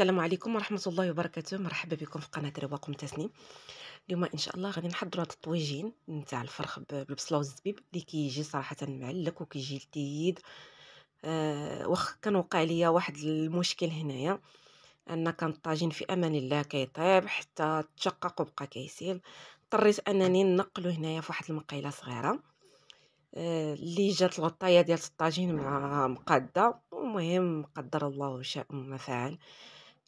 السلام عليكم ورحمه الله وبركاته مرحبا بكم في قناه رواق تسنيم اليوم ان شاء الله غادي نحضروا هاد الطويجين نتاع الفرخ بالبصله والزبيب اللي كيجي صراحه معلك وكيجي لذيذ آه واخ كان وقع ليا واحد المشكل هنايا ان كان الطاجين في امان الله كيطيب حتى تشقق وبقى كيسيل اضطريت انني نقله هنايا في واحد المقيله صغيره آه، اللي جات الغطايه ديال الطاجين مع مقاده المهم قدر الله شاء ما فعل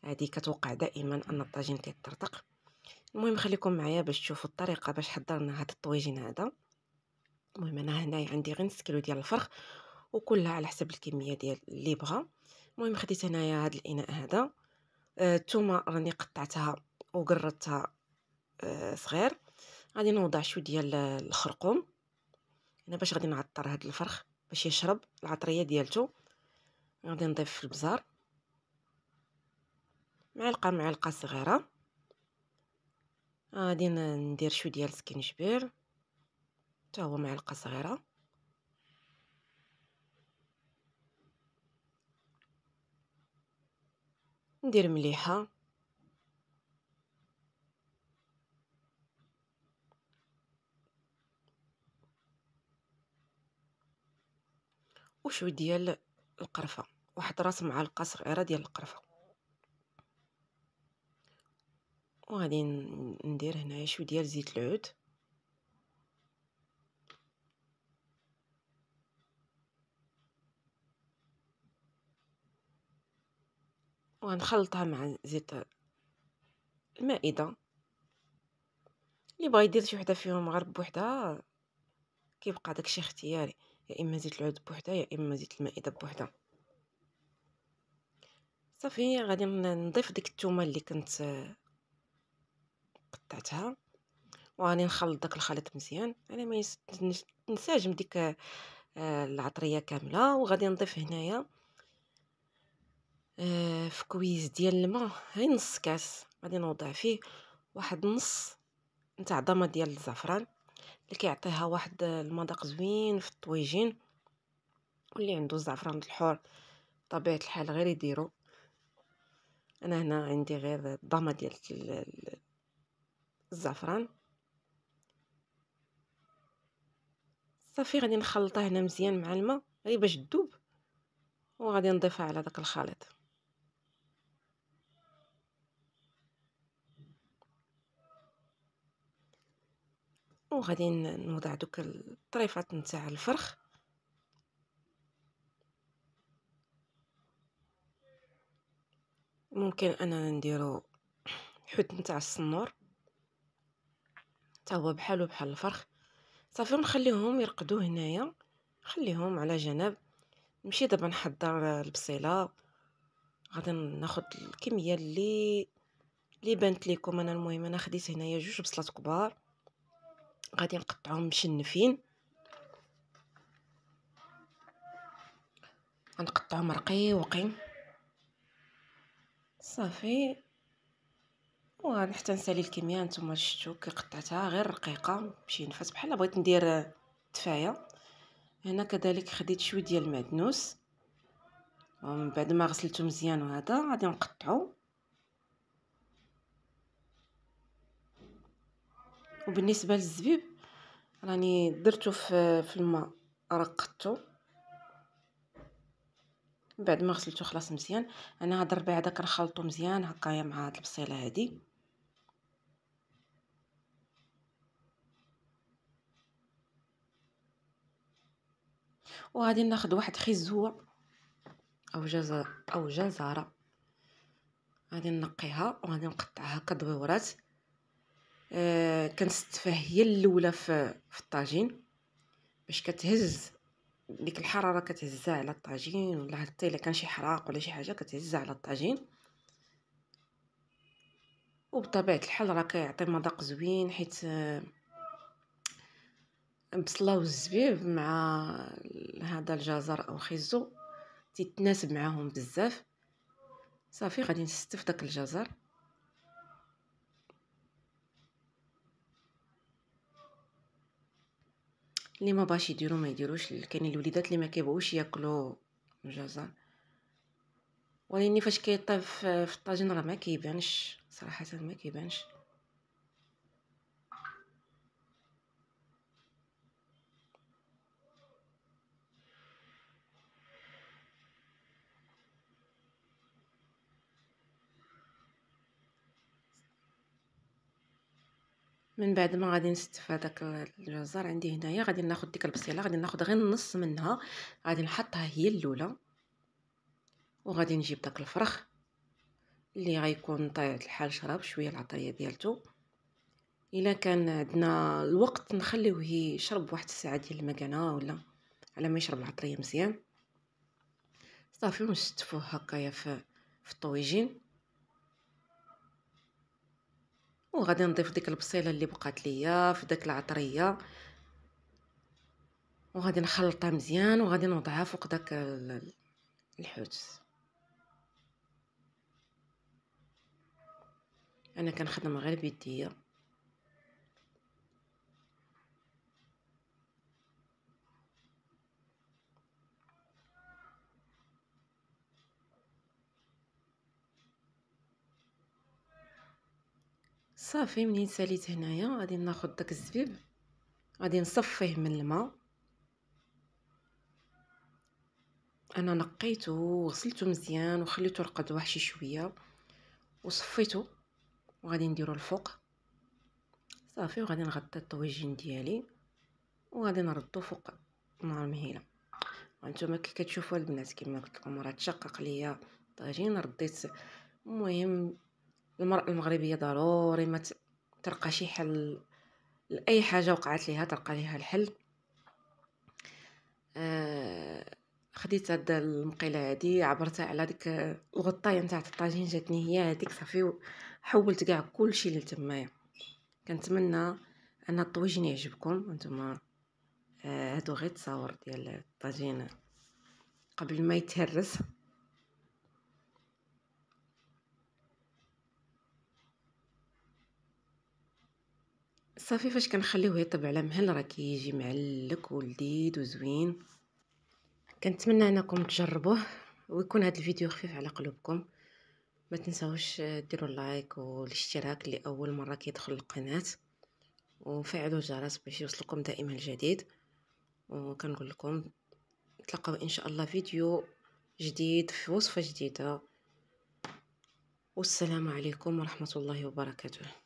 هذه كتوقع دائما ان الطاجين كيطرطق المهم خليكم معايا باش تشوفوا الطريقه باش حضرنا هذا الطويجين هذا المهم انا هنايا عندي غير نص كيلو ديال الفرخ وكلها على حسب الكميه ديال اللي بغا المهم خديت هنايا هذا الاناء هذا الثومه آه راني قطعتها وقردتها آه صغير غادي نوضع شو ديال الخرقوم انا باش غادي نعطر هذا الفرخ باش يشرب العطريه ديالته غادي نضيف البزار معلقه معلقه صغيره غادي ندير شو ديال سكنجبير حتى هو معلقه صغيره ندير مليحه وشو ديال القرفه واحد راس معلقه صغيره ديال القرفه وغادي ندير هنايا شويه ديال زيت العود غنخلطها مع زيت المائده اللي بغى يدير شي وحده فيهم غير بوحدها كيبقى داكشي اختياري يا اما زيت العود بوحدها يا اما زيت المائده بوحدها صافي غادي نضيف ديك الثومه اللي كنت قطعتها وغادي نخلط داك الخليط مزيان على ما تنسجم ديك آه، العطريه كامله وغادي نضيف هنايا آه، في كويس ديال الماء هاي نص كاس غادي نوضع فيه واحد نص نتاع ضمه ديال الزعفران اللي كيعطيها واحد آه، المذاق زوين في الطويجين واللي عنده الزعفران الحور طبيعه الحال غير يديرو انا هنا عندي غير الضمه ديال الزعفران صافي غادي نخلطها هنا مزيان مع الماء غير باش تذوب وغادي نضيفها على داك الخليط وغادي نوضع دوك الطريفات نتاع الفرخ ممكن اننا نديرو حوت نتاع السنور حتى هو بحالو بحال الفرخ صافي نخليهم يرقدوا هنايا نخليهم على جنب نمشي دابا نحضر البصيله غادي ناخذ الكميه اللي اللي بانت لكم انا المهم انا خديت هنايا جوج بصلات كبار غادي نقطعهم مشنفين غنقطعهم رقيقين صافي وانا حتى نسالي الكميه نتوما شفتو كي قطعتها غير رقيقه ماشي ينفس بحال بغيت ندير تفايه هنا كذلك خديت شويه ديال المعدنوس ومن بعد ما غسلته مزيان وهذا غادي نقطعو وبالنسبه للزبيب راني درتو في في الماء رقدتو بعد ما غسلته خلاص مزيان انا هاد الربيع هذا كنخلطو مزيان هكايا مع هاد البصيله هادي وغادي ناخذ واحد خيزوع او جزر او جزره غادي نقيها وغادي نقطعها كدويورات آه كنستفاه هي الاولى في في الطاجين باش كتهز ديك الحراره كتهزها على الطاجين ولا حتى الا كان شي حراق ولا شي حاجه كتهزها على الطاجين وبطبيعه الحال راه كيعطي مذاق زوين حيت آه بصله والزبيب مع هذا الجزر او خيزو تيتناسب معاهم بزاف صافي غادي نستف داك الجزر اللي ما باش يديرو ما يديروش كاين الوليدات اللي ما كيبغوش ياكلوا الجزر ولكن فاش كيطيب في الطاجين راه ما كيبانش صراحه ما كيبانش من بعد ما غادي نستف هذاك الجزر عندي هنايا غادي ناخذ ديك البصيله غادي ناخذ غير النص منها غادي نحطها هي الاولى وغادي نجيب داك الفرخ اللي غيكون طايع الحال شرب شويه العطريه ديالته الا كان عندنا الوقت نخليوه يشرب واحد الساعه ديال المكانه ولا على ما يشرب العطريه مزيان صافي ونستفوه هكايا في في الطويجين وغادي نضيف ديك البصيله اللي بقات ليا في داك العطريه وغادي نخلطها مزيان وغادي نوضعها فوق داك الحوت انا كنخدم غير بيديا صافي منين ساليت هنايا غادي ناخذ داك الزبيب غادي نصفيه من الماء انا نقيته وغسلته مزيان وخليته رقد واحد شويه وصفيته وغادي نديرو الفوق صافي وغادي نغطي الطويجين ديالي وغادي نردو فوق النار مهيله وانتم كي كتشوفوا البنات كما قلت لكم راه تشقق ليا الطاجين رديت المهم المرأة المغربية ضروري ما تلقى شي حل لأي حاجة وقعت ليها تلقى ليها الحل آه، خديت هاد المقيلة هادي عبرتها على ديك الغطاية نتاع الطاجين جاتني هي هاديك صافي حولت كاع كلشي لتمايا كنتمنى ان الطويجين يعجبكم نتوما آه، هادو غير تصاور ديال الطاجين قبل ما يتهرس صافي فاش كنخليوه يطيب على مهل راه كيجي معلك ولذيذ وزوين كنتمنى انكم تجربوه ويكون هذا الفيديو خفيف على قلوبكم ما تنساوش آه، ديروا اللايك والاشتراك لاول مره كيدخل القناه وفعلوا الجرس باش يوصلكم دائما الجديد وكنقول لكم نتلاقاو ان شاء الله فيديو جديد في وصفه جديده والسلام عليكم ورحمه الله وبركاته